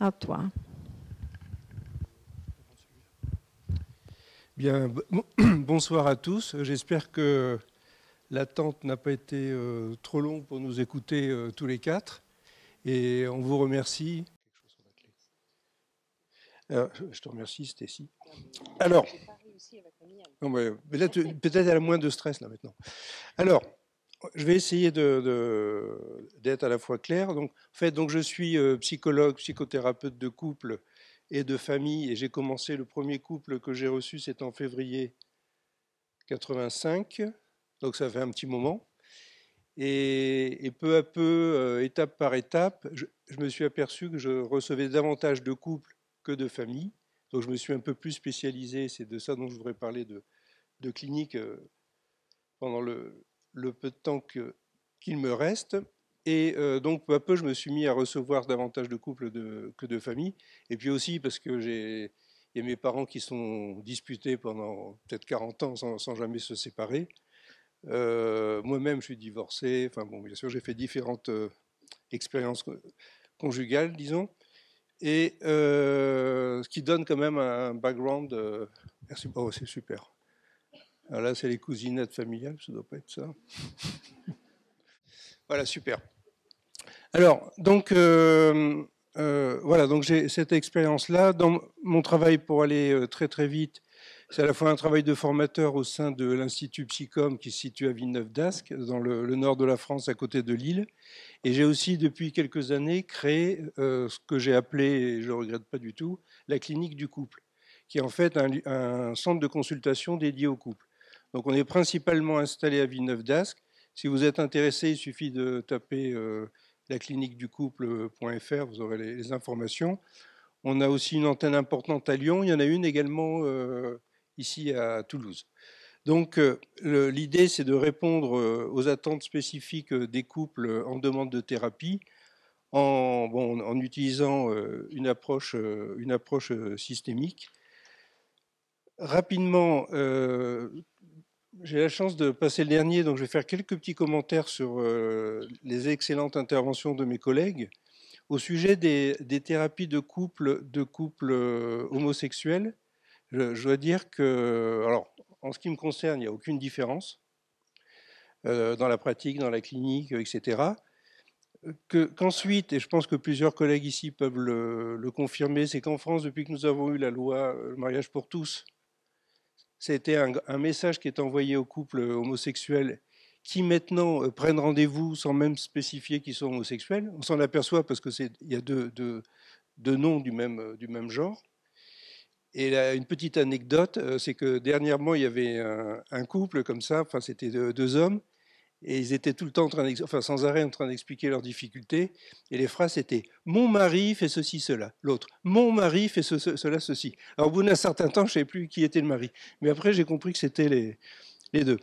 à toi. Bien, bonsoir à tous. J'espère que l'attente n'a pas été euh, trop longue pour nous écouter euh, tous les quatre. Et on vous remercie. je te remercie, Stécie. Alors, mais peut-être elle a moins de stress là maintenant. Alors, je vais essayer d'être de, à la fois clair. Donc, en fait, donc je suis euh, psychologue, psychothérapeute de couple et de famille, et j'ai commencé le premier couple que j'ai reçu, c'est en février 85, donc ça fait un petit moment. Et, peu à peu, euh, étape par étape, je, me suis aperçu que je recevais davantage de couples que de familles. Donc je me suis un peu plus spécialisé, c'est de ça dont je voudrais parler de, de clinique euh, pendant le, le peu de temps qu'il me reste. Et euh, donc, peu à peu, je me suis mis à recevoir davantage de couples que de familles. Et puis aussi parce que j'ai mes parents qui sont disputés pendant peut-être 40 ans sans, jamais se séparer. Euh, moi-même, je suis divorcé. Enfin bon, bien sûr, j'ai fait différentes euh, expériences conjugales, disons. Et ce qui donne quand même un background. merci. Oh, c'est super. Alors là, c'est les cousinettes familiales, ça ne doit pas être ça. voilà, super. Alors, donc, euh, euh, voilà, donc j'ai cette expérience-là. Dans mon travail, pour aller euh, très très vite, c'est à la fois un travail de formateur au sein de l'Institut Psychom qui se situe à Villeneuve-d'Ascq, dans le, nord de la France, à côté de Lille. Et j'ai aussi, depuis quelques années, créé ce que j'ai appelé, et je ne regrette pas du tout, la clinique du couple, qui est en fait un centre de consultation dédié au couple. Donc on est principalement installé à Villeneuve-d'Ascq. Si vous êtes intéressé, il suffit de taper euh, la clinique du couple.fr, euh, vous aurez les, informations. On a aussi une antenne importante à Lyon, il y en a une également euh, ici à Toulouse. Donc l'idée, c'est de répondre aux attentes spécifiques des couples en demande de thérapie en, utilisant une approche systémique. Rapidement, j'ai la chance de passer le dernier, donc je vais faire quelques petits commentaires sur euh, les excellentes interventions de mes collègues. Au sujet des, thérapies de couple de couple, euh, homosexuels, je, dois dire que, alors, en ce qui me concerne, il n'y a aucune différence euh, dans la pratique, dans la clinique, etc. Qu'ensuite, et je pense que plusieurs collègues ici peuvent le, confirmer, c'est qu'en France, depuis que nous avons eu la loi mariage pour tous, c'était un, message qui est envoyé aux couples euh, homosexuels qui maintenant euh, prennent rendez-vous sans même spécifier qu'ils sont homosexuels. On s'en aperçoit parce qu'il y a deux, noms du même, euh, genre. Et une petite anecdote, c'est que dernièrement, il y avait un, couple comme ça, enfin c'était deux hommes, et ils étaient tout le temps, en enfin, sans arrêt, en train d'expliquer leurs difficultés. Et les phrases étaient Mon mari fait ceci, cela. L'autre Mon mari fait cela, ceci. Alors, au bout d'un certain temps, je ne savais plus qui était le mari. Mais après, j'ai compris que c'était les, deux.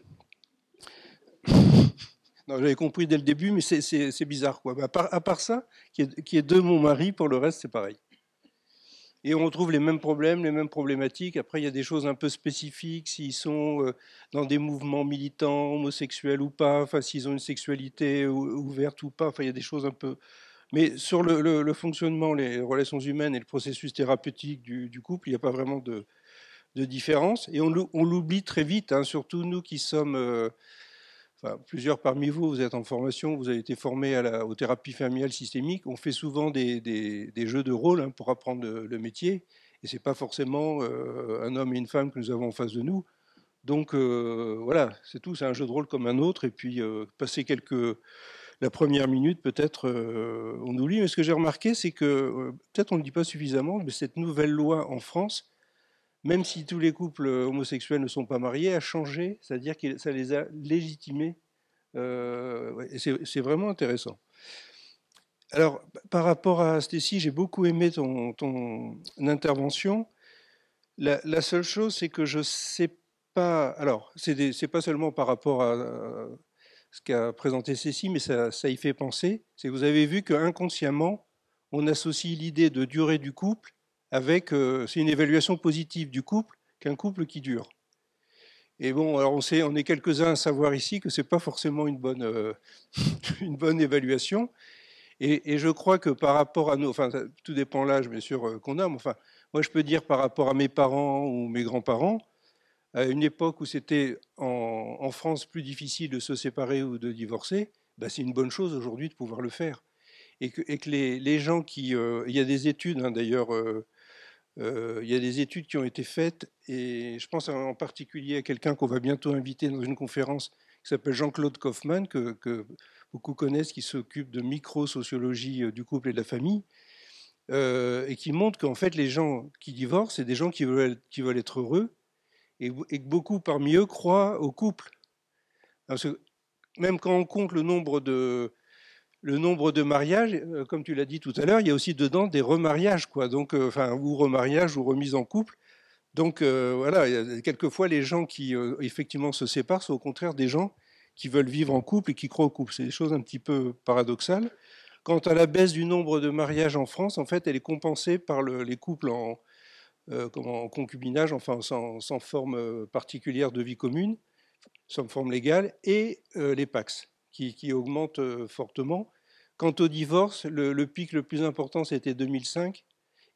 non, j'avais compris dès le début, mais c'est bizarre. Quoi. À part, ça, qui est, qui est de mon mari, pour le reste, c'est pareil et on retrouve les mêmes problèmes, les mêmes problématiques. Après, il y a des choses un peu spécifiques, s'ils sont euh, dans des mouvements militants, homosexuels ou pas, enfin, s'ils ont une sexualité ouverte ou pas, enfin, il y a des choses un peu... Mais sur le, fonctionnement, les relations humaines et le processus thérapeutique du, couple, il n'y a pas vraiment de, différence. Et on, l'oublie très vite, hein, surtout nous qui sommes... Euh, plusieurs parmi vous, vous êtes en formation, vous avez été formé aux thérapies familiales systémiques. On fait souvent des, des, jeux de rôle hein, pour apprendre le, métier. Et ce n'est pas forcément euh, un homme et une femme que nous avons en face de nous. Donc euh, voilà, c'est tout, c'est un jeu de rôle comme un autre. Et puis, euh, passer quelques, la première minute, peut-être, on oublie. Mais ce que j'ai remarqué, c'est que, peut-être on ne le dit pas suffisamment, mais cette nouvelle loi en France même si tous les couples euh, homosexuels ne sont pas mariés, a changé, c'est-à-dire que ça les a légitimés. Euh, c'est vraiment intéressant. Alors, par rapport à Stécie, j'ai beaucoup aimé ton, intervention. La, seule chose, c'est que je ne sais pas. Alors, c'est pas seulement par rapport à, ce qu'a présenté Cécile, mais ça, ça, y fait penser. C'est que vous avez vu qu'inconsciemment, on associe l'idée de durée du couple avec, euh, c'est une évaluation positive du couple qu'un couple qui dure. Et bon, alors on, sait, on est quelques-uns à savoir ici que ce n'est pas forcément une bonne, euh, une bonne évaluation. Et, je crois que par rapport à nos, enfin, tout dépend l'âge bien sûr euh, qu'on a, mais enfin, moi je peux dire par rapport à mes parents ou mes grands-parents, à une époque où c'était en, France plus difficile de se séparer ou de divorcer, bah, c'est une bonne chose aujourd'hui de pouvoir le faire. Et que, les, gens qui... Il y a des études hein, d'ailleurs euh, il y a des études qui ont été faites, et je pense en particulier à quelqu'un qu'on va bientôt inviter dans une conférence qui s'appelle Jean-Claude Kaufmann, que, beaucoup connaissent, qui s'occupe de micro-sociologie euh, du couple et de la famille, euh, et qui montre qu'en fait, les gens qui divorcent, c'est des gens qui veulent, qui veulent être heureux, et, et, que beaucoup parmi eux croient au couple. Parce que même quand on compte le nombre de, le nombre de mariages, euh, comme tu l'as dit tout à l'heure, il y a aussi dedans des remariages, quoi. Donc, euh, enfin, ou remariage ou remise en couple. Donc euh, voilà, quelquefois les gens qui effectivement se séparent sont au contraire des gens qui veulent vivre en couple et qui croient au couple. C'est des choses un petit peu paradoxales. Quant à la baisse du nombre de mariages en France, en fait, elle est compensée par les couples en, concubinage, enfin sans, sans, forme particulière de vie commune, sans forme légale, et les PACS qui, augmente euh, fortement. Quant au divorce, le, pic le plus important, c'était 2005.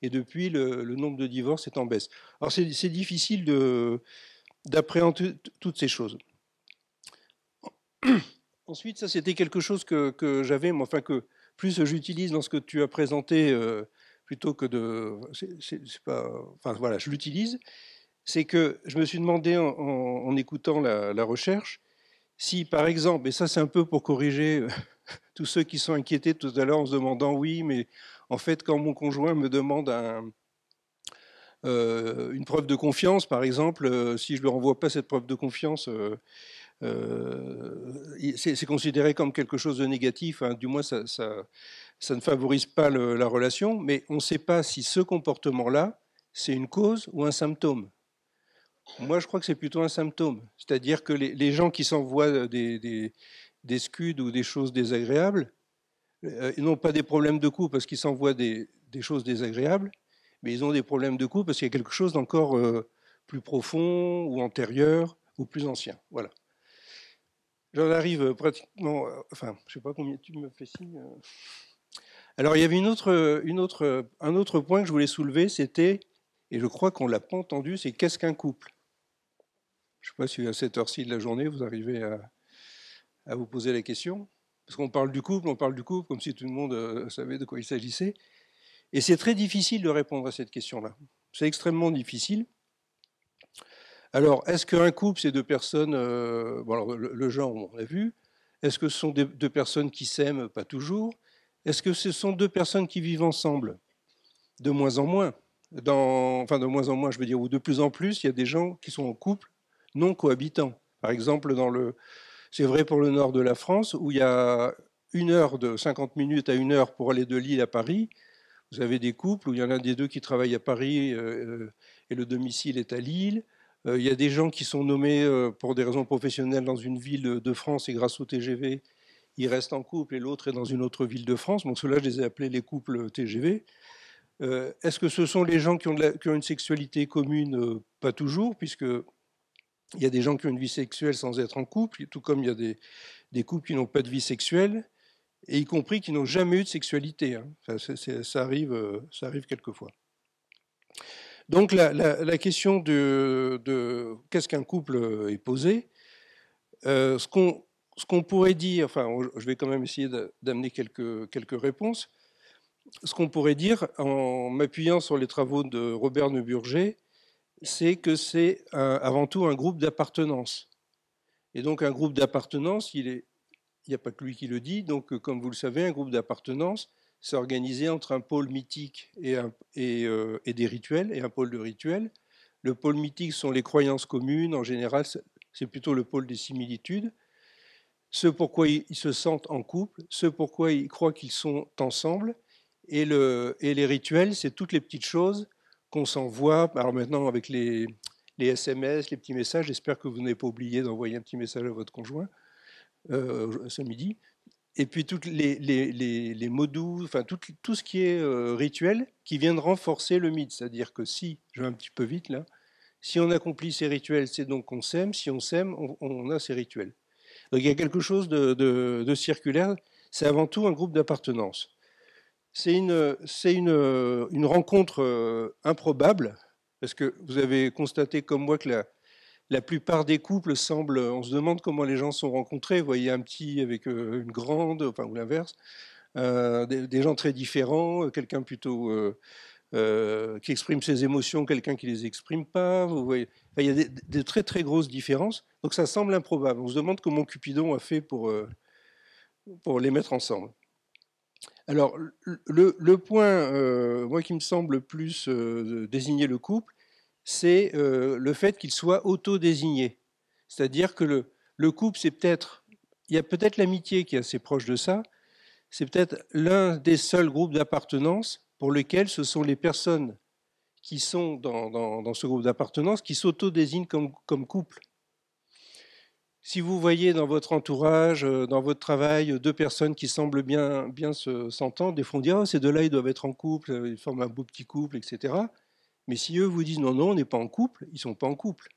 Et depuis, le, nombre de divorces est en baisse. Alors, c'est difficile d'appréhender toutes ces choses. Ensuite, ça, c'était quelque chose que, que j'avais, enfin, que plus j'utilise dans ce que tu as présenté, euh, plutôt que de. C'est pas. Enfin, voilà, je l'utilise. C'est que je me suis demandé, en, écoutant la, la recherche, si, par exemple, et ça c'est un peu pour corriger euh, tous ceux qui sont inquiétés tout à l'heure en se demandant oui, mais en fait, quand mon conjoint me demande euh, une preuve de confiance, par exemple, euh, si je ne lui renvoie pas cette preuve de confiance, c'est considéré comme quelque chose de négatif, hein. du moins ça, ne favorise pas la relation, mais on ne sait pas si ce comportement-là, c'est une cause ou un symptôme. Moi, je crois que c'est plutôt un symptôme. C'est-à-dire que les, gens qui s'envoient euh, des, des, scuds ou des choses désagréables, euh, ils n'ont pas des problèmes de coups parce qu'ils s'envoient des, choses désagréables, mais ils ont des problèmes de coups parce qu'il y a quelque chose d'encore euh, plus profond ou antérieur ou plus ancien. Voilà. J'en arrive pratiquement. Enfin, je ne sais pas combien tu me fais signe. Alors, il y avait une autre, une autre, un autre point que je voulais soulever, c'était, et je crois qu'on ne l'a pas entendu, c'est qu'est-ce qu'un couple je ne sais pas si à cette heure-ci de la journée, vous arrivez à, vous poser la question. Parce qu'on parle du couple, on parle du couple comme si tout le monde euh, savait de quoi il s'agissait. Et c'est très difficile de répondre à cette question-là. C'est extrêmement difficile. Alors, est-ce qu'un couple, c'est deux personnes, euh, bon, le, genre, on l'a vu, est-ce que ce sont deux personnes qui s'aiment Pas toujours. Est-ce que ce sont deux personnes qui vivent ensemble De moins en moins. enfin, de moins en moins, je veux dire, ou de plus en plus, il y a des gens qui sont en couple non cohabitants. Par exemple, dans le, c'est vrai pour le nord de la France, où il y a une heure de 50 minutes à une heure pour aller de Lille à Paris. Vous avez des couples où il y en a un des deux qui travaille à Paris euh, euh, et le domicile est à Lille. Euh, il y a des gens qui sont nommés pour des raisons professionnelles dans une ville de France et grâce au TGV, ils restent en couple et l'autre est dans une autre ville de France. Donc cela, je les ai appelés les couples TGV. Est-ce que ce sont les gens qui ont une sexualité commune Pas toujours, puisque il y a des gens qui ont une vie sexuelle sans être en couple, tout comme il y a des, couples qui n'ont pas de vie sexuelle, et y compris qui n'ont jamais eu de sexualité. Hein. ça, arrive, euh, ça arrive quelquefois. Donc la, question de, qu'est-ce qu'un couple euh, est posée, euh, ce qu'on ce qu'on pourrait dire, enfin, je vais quand même essayer d'amener quelques, quelques réponses. Ce qu'on pourrait dire en m'appuyant sur les travaux de Robert Neuburger, c'est que c'est avant tout un groupe d'appartenance. Et donc un groupe d'appartenance, il n'y a pas que lui qui le dit, donc euh, comme vous le savez, un groupe d'appartenance, c'est organisé entre un pôle mythique euh, et, des rituels, et un pôle de rituels. Le pôle mythique sont les croyances communes, en général, c'est plutôt le pôle des similitudes. Ce pourquoi ils se sentent en couple, ce pourquoi ils croient qu'ils sont ensemble, et les rituels, c'est toutes les petites choses qu'on s'envoie. Alors maintenant, avec les, SMS, les petits messages, j'espère que vous n'avez pas oublié d'envoyer un petit message à votre conjoint euh, ce midi. Et puis toutes les, mots doux, enfin tout, ce qui est euh, rituel qui vient de renforcer le mythe. C'est-à-dire que si, je vais un petit peu vite là, si on accomplit ces rituels, c'est donc qu'on s'aime. Si on s'aime, on, a ces rituels. Donc il y a quelque chose de circulaire. C'est avant tout un groupe d'appartenance. C'est une, rencontre euh, improbable, parce que vous avez constaté comme moi que la, plupart des couples semblent, on se demande comment les gens sont rencontrés. Vous voyez un petit avec euh, une grande, enfin ou l'inverse, euh, des, gens très différents, quelqu'un plutôt qui exprime ses émotions, quelqu'un qui les exprime pas. Vous voyez, il y a des, très très grosses différences. Donc ça semble improbable. On se demande comment Cupidon a fait pour les mettre ensemble. Alors, le, point, euh, moi, qui me semble plus euh, désigner le couple, c'est euh, le fait qu'il soit auto-désigné. C'est-à-dire que le, couple, c'est peut-être, il y a peut-être l'amitié qui est assez proche de ça, c'est peut-être l'un des seuls groupes d'appartenance pour lequel ce sont les personnes qui sont dans, ce groupe d'appartenance qui sauto comme couple si vous voyez dans votre entourage, euh, dans votre travail, deux personnes qui semblent bien, bien s'entendre, des fois on dit oh, ces deux-là, ils doivent être en couple, euh, ils forment un beau petit couple, etc. Mais si eux vous disent non, non, on n'est pas en couple, ils ne sont pas en couple.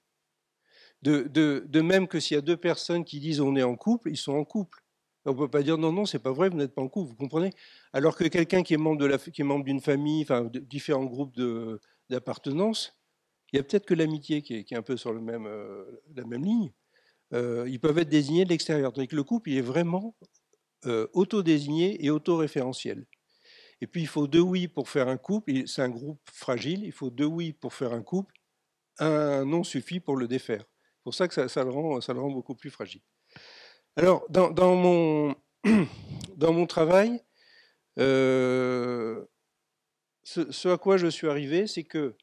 De, même que s'il y a deux personnes qui disent on est en couple, ils sont en couple. On ne peut pas dire non, non, c'est pas vrai, vous n'êtes pas en couple, vous comprenez Alors que quelqu'un qui est membre d'une famille, enfin, de différents groupes d'appartenance, il y a peut-être que l'amitié qui, est un peu sur euh, la même ligne. Euh, ils peuvent être désignés de l'extérieur. Donc le couple, il est vraiment autodésigné euh, auto-désigné et auto-référentiel. Et puis, il faut deux oui pour faire un couple. C'est un groupe fragile. Il faut deux oui pour faire un couple. Un non suffit pour le défaire. C'est pour ça que ça, le rend, ça le rend beaucoup plus fragile. Alors, dans, mon, dans mon travail, euh, ce, ce, à quoi je suis arrivé, c'est que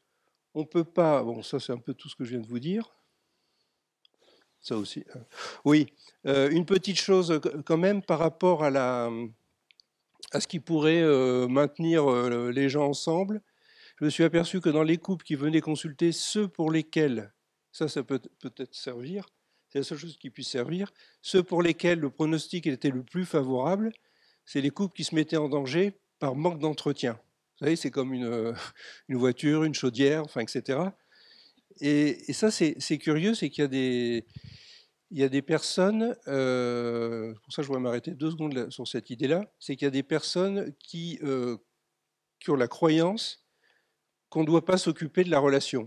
on peut pas. Bon, ça, c'est un peu tout ce que je viens de vous dire. Ça aussi. Euh, oui, euh, une petite chose euh, quand même par rapport à, la, à ce qui pourrait maintenir les gens ensemble. Je me suis aperçu que dans les couples qui venaient consulter, ceux pour lesquels, ça, ça peut peut-être servir, c'est la seule chose qui puisse servir, ceux pour lesquels le pronostic était le plus favorable, c'est les couples qui se mettaient en danger par manque d'entretien. Vous savez, c'est comme une, une, voiture, une chaudière, enfin, etc. Et, ça, c'est curieux, c'est qu'il y a des, il y a des personnes, euh, pour ça je vais m'arrêter deux secondes sur cette idée-là, c'est qu'il y a des personnes qui, euh, qui ont la croyance qu'on ne doit pas s'occuper de la relation.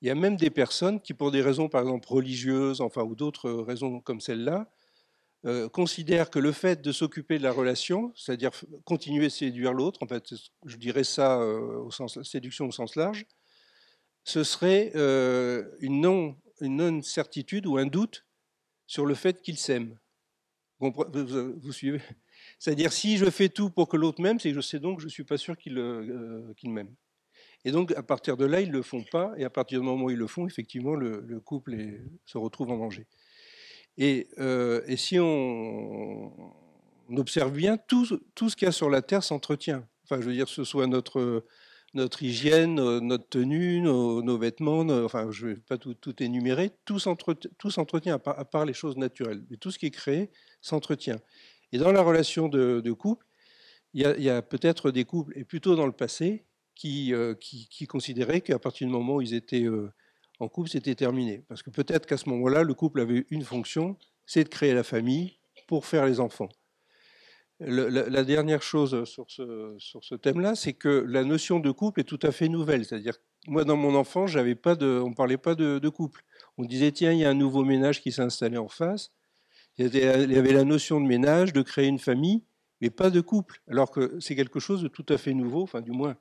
Il y a même des personnes qui, pour des raisons par exemple religieuses, enfin ou d'autres raisons comme celle-là, euh, considèrent que le fait de s'occuper de la relation, c'est-à-dire continuer à séduire l'autre, en fait, je dirais ça au sens séduction au sens large, ce serait euh, une, non, certitude ou un doute sur le fait qu'il s'aiment. Vous, suivez C'est-à-dire, si je fais tout pour que l'autre m'aime, c'est que je sais donc que je ne suis pas sûr euh, qu'il m'aime. Et donc, à partir de là, ils ne le font pas, et à partir du moment où ils le font, effectivement, le, couple se retrouve en danger. Et, euh, si on, observe bien, tout, ce qu'il y a sur la Terre s'entretient. Enfin, je veux dire, ce soit notre notre hygiène, notre tenue, nos, vêtements, enfin, je ne vais pas tout, tout énumérer, tout s'entretient, à, à, part les choses naturelles. Mais tout ce qui est créé s'entretient. Et dans la relation de, couple, il y a, peut-être des couples, et plutôt dans le passé, qui, euh, qui, qui considéraient qu'à partir du moment où ils étaient euh, en couple, c'était terminé. Parce que peut-être qu'à ce moment-là, le couple avait une fonction, c'est de créer la famille pour faire les enfants la, dernière chose sur ce, sur ce thème-là, c'est que la notion de couple est tout à fait nouvelle. C'est-à-dire, moi, dans mon enfance, pas de, on ne parlait pas de, couple. On disait, tiens, il y a un nouveau ménage qui s'est installé en face. Il y, avait, la notion de ménage, de créer une famille, mais pas de couple. Alors que c'est quelque chose de tout à fait nouveau, enfin, du moins,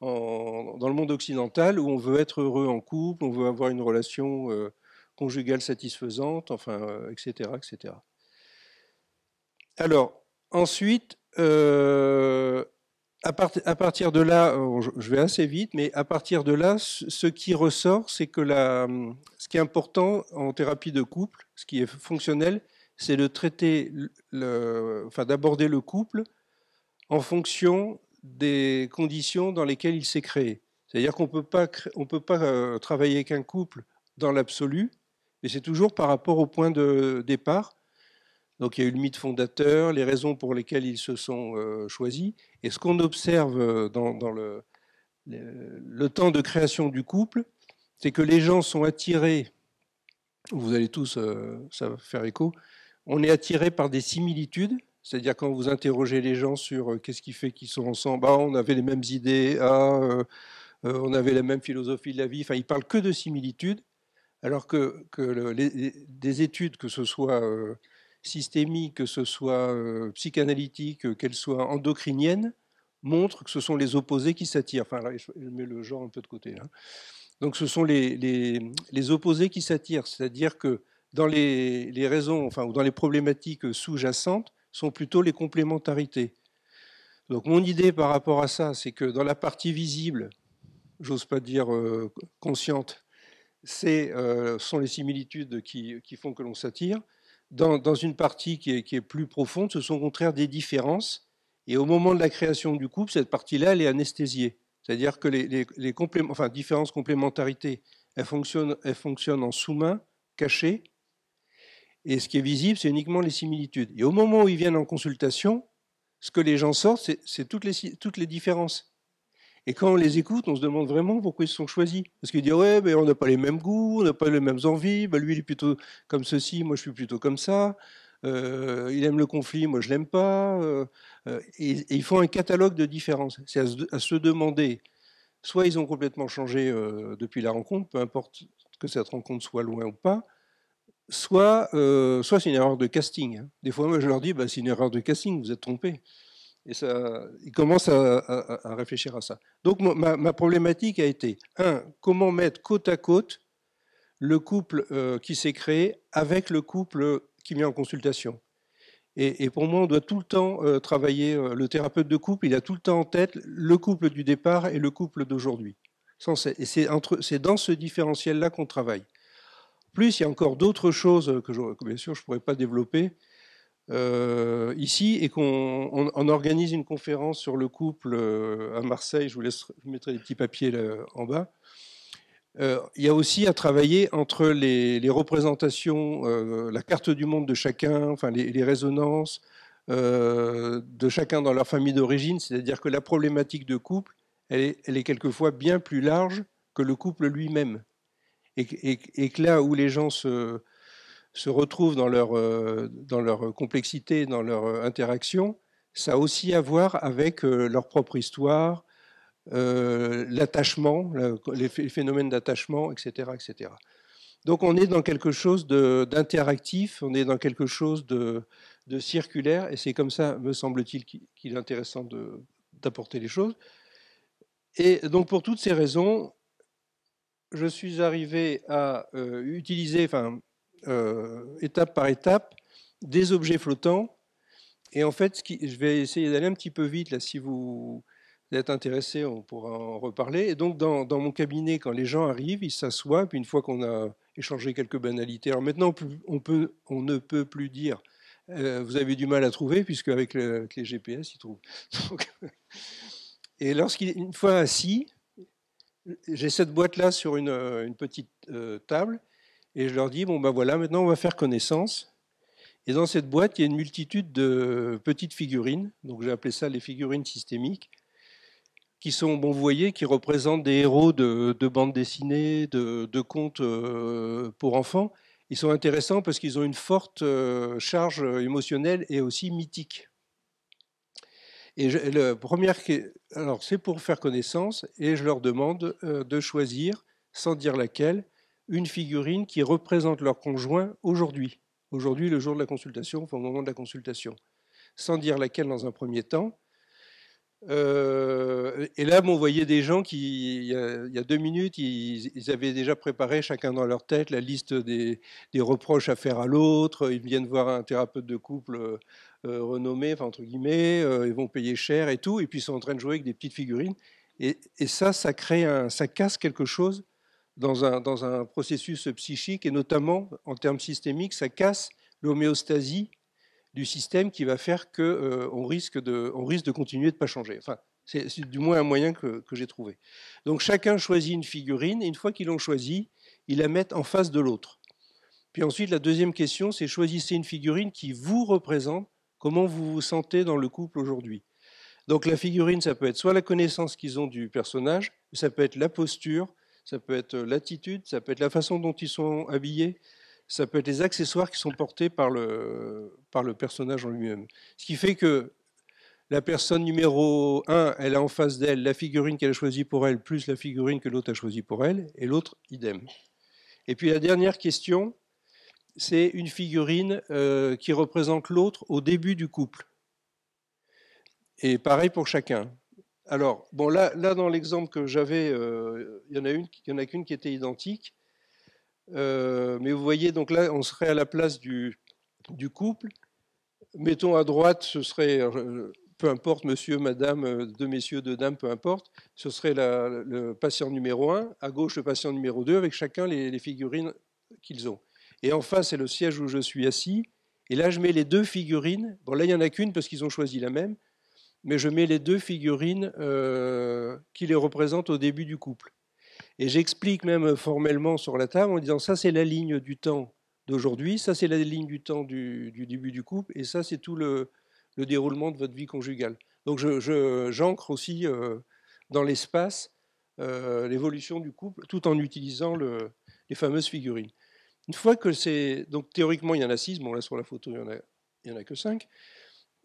dans le monde occidental, où on veut être heureux en couple, on veut avoir une relation euh, conjugale satisfaisante, enfin, etc., euh, etc. Alors, Ensuite, euh, à, partir de là, euh, je vais assez vite, mais à partir de là, ce qui ressort, c'est que la, ce qui est important en thérapie de couple, ce qui est fonctionnel, c'est de traiter, le, enfin d'aborder le couple en fonction des conditions dans lesquelles il s'est créé. C'est-à-dire qu'on ne peut pas euh, travailler avec un couple dans l'absolu, mais c'est toujours par rapport au point de départ. Donc il y a eu le mythe fondateur, les raisons pour lesquelles ils se sont euh, choisis. Et ce qu'on observe euh, dans, le, temps de création du couple, c'est que les gens sont attirés, vous allez tous, euh, ça va faire écho, on est attiré par des similitudes. C'est-à-dire quand vous interrogez les gens sur qu'est-ce qui fait qu'ils sont ensemble, ah, on avait les mêmes idées, ah, on avait la même philosophie de la vie, enfin ils parlent que de similitudes, alors que, des études, que ce soit systémiques, que ce soit psychanalytique, qu'elle soit endocrinienne, montrent que ce sont les opposés qui s'attirent. Enfin, je mets le genre un peu de côté. Hein. Donc, ce sont les, opposés qui s'attirent, c'est-à-dire que dans les, raisons, enfin, ou dans les problématiques sous-jacentes, sont plutôt les complémentarités. Donc, mon idée par rapport à ça, c'est que dans la partie visible, j'ose pas dire consciente, ce sont les similitudes qui font que l'on s'attire dans, une partie qui est, plus profonde, ce sont au contraire des différences. Et au moment de la création du couple, cette partie-là, elle est anesthésiée. C'est-à-dire que les, différences, complémentarités, elles fonctionnent, en sous-main, cachées. Et ce qui est visible, c'est uniquement les similitudes. Et au moment où ils viennent en consultation, ce que les gens sortent, c'est toutes les différences. Et quand on les écoute, on se demande vraiment pourquoi ils sont choisis. Parce qu'ils disent ouais, on n'a pas les mêmes goûts, on n'a pas les mêmes envies. Ben, lui, il est plutôt comme ceci, moi, je suis plutôt comme ça. Euh, il aime le conflit, moi, je l'aime pas. Euh, euh, et, ils font un catalogue de différences. C'est à, se demander. Soit ils ont complètement changé depuis la rencontre, peu importe que cette rencontre soit loin ou pas, soit, soit c'est une erreur de casting. Hein. Des fois, moi, je leur dis, bah, c'est une erreur de casting, vous êtes trompés. Et ça, il commence à, réfléchir à ça. Donc ma, problématique a été, un, comment mettre côte à côte le couple euh, qui s'est créé avec le couple qui vient en consultation. Et, pour moi, on doit tout le temps euh, travailler, euh, le thérapeute de couple, il a tout le temps en tête le couple du départ et le couple d'aujourd'hui. Et c'est dans ce différentiel-là qu'on travaille. Plus, il y a encore d'autres choses que, je, que, bien sûr je ne pourrais pas développer, euh, ici et qu'on organise une conférence sur le couple euh, à Marseille. Je vous laisse, je mettrai des petits papiers en bas. Euh, il y a aussi à travailler entre les, représentations, la carte du monde de chacun, enfin les, résonances de chacun dans leur famille d'origine, c'est-à-dire que la problématique de couple, elle est, quelquefois bien plus large que le couple lui-même. Et, et, que là où les gens se, se retrouvent dans leur, euh, dans leur complexité, dans leur euh, interaction, ça a aussi à voir avec euh, leur propre histoire, l'attachement, les phénomènes d'attachement, etc., etc. Donc on est dans quelque chose d'interactif, on est dans quelque chose de, de circulaire, et c'est comme ça, me semble-t-il, qu'il est intéressant d'apporter les choses. Et donc pour toutes ces raisons, je suis arrivé à utiliser, enfin euh, étape par étape des objets flottants. Et en fait, ce je vais essayer d'aller un petit peu vite là, si vous êtes intéressé, on pourra en reparler. Et donc, dans, mon cabinet, quand les gens arrivent, ils s'assoient, puis une fois qu'on a échangé quelques banalités, alors maintenant, on, peut, on ne peut plus dire euh, vous avez du mal à trouver, puisque avec, les GPS, ils trouvent. Donc, et une fois assis, j'ai cette boîte-là sur une, petite euh, table, et je leur dis, bon ben voilà, maintenant on va faire connaissance. Et dans cette boîte, il y a une multitude de petites figurines, donc j'ai appelé ça les figurines systémiques, qui sont, bon vous voyez, qui représentent des héros de, bandes dessinées, de, contes euh, pour enfants. Ils sont intéressants parce qu'ils ont une forte euh, charge émotionnelle et aussi mythique. Et la première, alors c'est pour faire connaissance et je leur demande euh, de choisir, sans dire laquelle, une figurine qui représente leur conjoint aujourd'hui. Aujourd'hui, le jour de la consultation, enfin au moment de la consultation. Sans dire laquelle dans un premier temps. Euh, et là, on voyait des gens qui, il y a, deux minutes, ils, avaient déjà préparé chacun dans leur tête la liste des, reproches à faire à l'autre. Ils viennent voir un thérapeute de couple euh, renommé, enfin, entre guillemets, euh, ils vont payer cher et tout. Et puis ils sont en train de jouer avec des petites figurines. Et, et ça, ça crée un, ça casse quelque chose dans un, dans un processus psychique, et notamment en termes systémiques, ça casse l'homéostasie du système qui va faire qu'on euh, on risque, de, on risque de continuer de ne pas changer. Enfin, c'est du moins un moyen que, que j'ai trouvé. Donc chacun choisit une figurine, et une fois qu'ils l'ont choisie, ils la mettent en face de l'autre. Puis ensuite, la deuxième question, c'est choisissez une figurine qui vous représente, comment vous vous sentez dans le couple aujourd'hui. Donc la figurine, ça peut être soit la connaissance qu'ils ont du personnage, ça peut être la posture, ça peut être euh, l'attitude, ça peut être la façon dont ils sont habillés, ça peut être les accessoires qui sont portés par le, par le personnage en lui-même. Ce qui fait que la personne numéro 1, elle a en face d'elle la figurine qu'elle a choisie pour elle, plus la figurine que l'autre a choisie pour elle, et l'autre, idem. Et puis la dernière question, c'est une figurine euh, qui représente l'autre au début du couple. Et pareil pour chacun. Alors, bon, là, là dans l'exemple que j'avais, euh, il y en a une, qu'une qui était identique. Euh, mais vous voyez, donc là, on serait à la place du, du couple. Mettons à droite, ce serait, euh, peu importe, monsieur, madame, deux messieurs, deux dames, peu importe, ce serait le patient numéro un à gauche le patient numéro 2, avec chacun les, les figurines qu'ils ont. Et en face, c'est le siège où je suis assis. Et là, je mets les deux figurines. Bon, là, il n'y en a qu'une parce qu'ils ont choisi la même mais je mets les deux figurines euh, qui les représentent au début du couple. Et j'explique même formellement sur la table en disant ça c'est la ligne du temps d'aujourd'hui, ça c'est la ligne du temps du, début du couple, et ça c'est tout le, déroulement de votre vie conjugale. Donc j'ancre je, aussi euh, dans l'espace euh, l'évolution du couple tout en utilisant le, les fameuses figurines. Une fois que c'est... Donc théoriquement il y en a six, bon là sur la photo il n'y en, en, a que cinq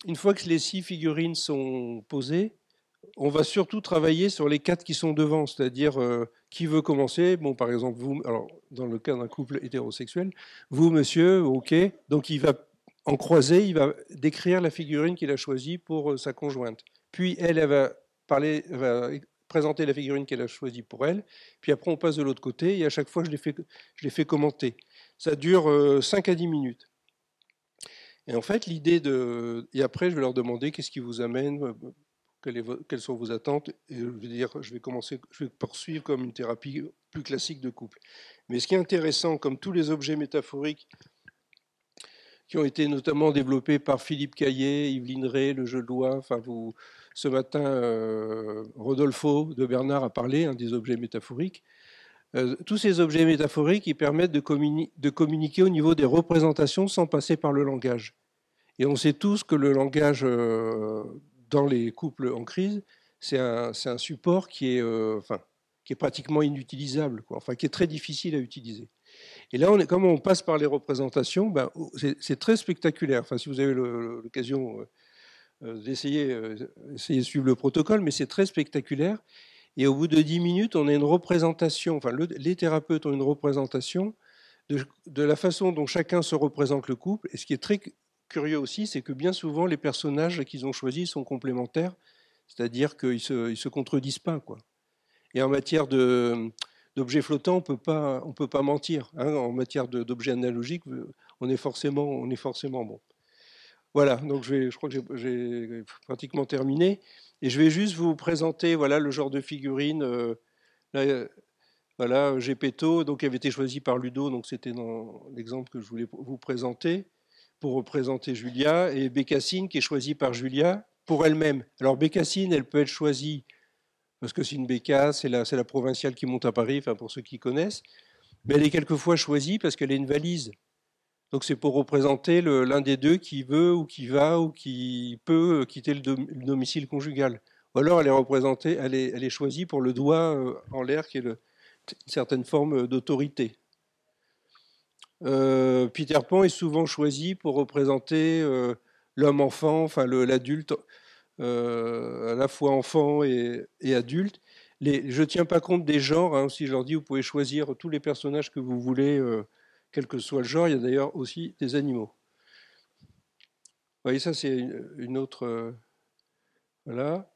une fois que les six figurines sont posées, on va surtout travailler sur les quatre qui sont devant, c'est-à-dire euh, qui veut commencer. Bon, par exemple, vous, alors, dans le cas d'un couple hétérosexuel, vous, monsieur, ok, donc il va en croiser, il va décrire la figurine qu'il a choisie pour euh, sa conjointe. Puis elle, elle va parler, présenter la figurine qu'elle a choisie pour elle. Puis après, on passe de l'autre côté et à chaque fois, je les fais, commenter. Ça dure euh, cinq 5 à 10 minutes. Et en fait, l'idée de. Et après, je vais leur demander qu'est-ce qui vous amène, euh, quelles, sont vos attentes. Et je vais dire, je vais commencer, je vais poursuivre comme une thérapie plus classique de couple. Mais ce qui est intéressant, comme tous les objets métaphoriques qui ont été notamment développés par Philippe Caillet, Yveline Ray, le jeu de loi, enfin vous. Ce matin, euh, Rodolfo de Bernard a parlé des objets métaphoriques. Euh, tous ces objets métaphoriques qui permettent de, communiquer au niveau des représentations sans passer par le langage. Et on sait tous que le langage euh, dans les couples en crise, c'est un, support qui est, euh, enfin, qui est pratiquement inutilisable, quoi, enfin qui est très difficile à utiliser. Et là, on comme on passe par les représentations, ben, oh, c'est très spectaculaire. Enfin, si vous avez l'occasion d'essayer de suivre le protocole, mais c'est très spectaculaire. Et au bout de 10 minutes, on a une représentation, enfin, les thérapeutes ont une représentation de, la façon dont chacun se représente le couple. Et ce qui est très curieux aussi, c'est que bien souvent, les personnages qu'ils ont choisis sont complémentaires, c'est-à-dire qu'ils ne se, contredisent pas. Et en matière de, d'objets flottants, on ne peut pas mentir. Hein. en matière d'objets analogiques, on est forcément, on est forcément bon. Voilà, donc je, crois que j'ai euh, pratiquement terminé. Et je vais juste vous présenter voilà, le genre de figurine. Euh, euh voilà, Gepetto, donc, avait été choisi par Ludo, donc c'était dans l'exemple que je voulais vous présenter, pour représenter Julia, et Bécassine, qui est choisie par Julia pour elle-même. Alors Bécassine, elle peut être choisie parce que c'est une béca, c'est la, provinciale qui monte à Paris, enfin, pour ceux qui connaissent, mais elle est quelquefois choisie parce qu'elle est une valise. Donc c'est pour représenter l'un des deux qui veut ou qui va ou qui peut euh, quitter le, domicile conjugal. Ou alors elle est représentée, elle est, choisie pour le doigt euh, en l'air qui est le, une certaine forme euh, d'autorité. Peter Pan est souvent choisi pour représenter l'homme enfant, enfin l'adulte, à la fois enfant et, adulte. je ne tiens pas compte des genres, hein, si je leur dis vous pouvez choisir tous les personnages que vous voulez quel que soit le genre. Il y a d'ailleurs aussi des animaux. Vous voyez, ça, c'est une autre. Euh, voilà.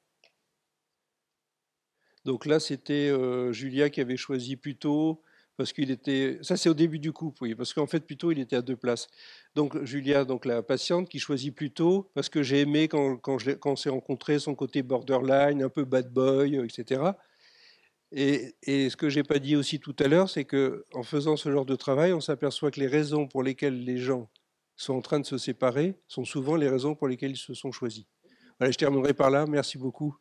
Donc là, c'était euh, Julia qui avait choisi plutôt parce qu'il était. Ça, c'est au début du couple, oui, parce qu'en fait, plutôt, il était à deux places. Donc Julia, donc la patiente, qui choisit plutôt parce que j'ai aimé quand, quand, je, quand on s'est rencontré son côté borderline, un peu bad boy, euh, etc. Et, ce que je n'ai pas dit aussi tout à l'heure, c'est que faisant ce genre de travail, on s'aperçoit que les raisons pour lesquelles les gens sont en train de se séparer sont souvent les raisons pour lesquelles ils se sont choisis. je terminerai par là. Merci beaucoup.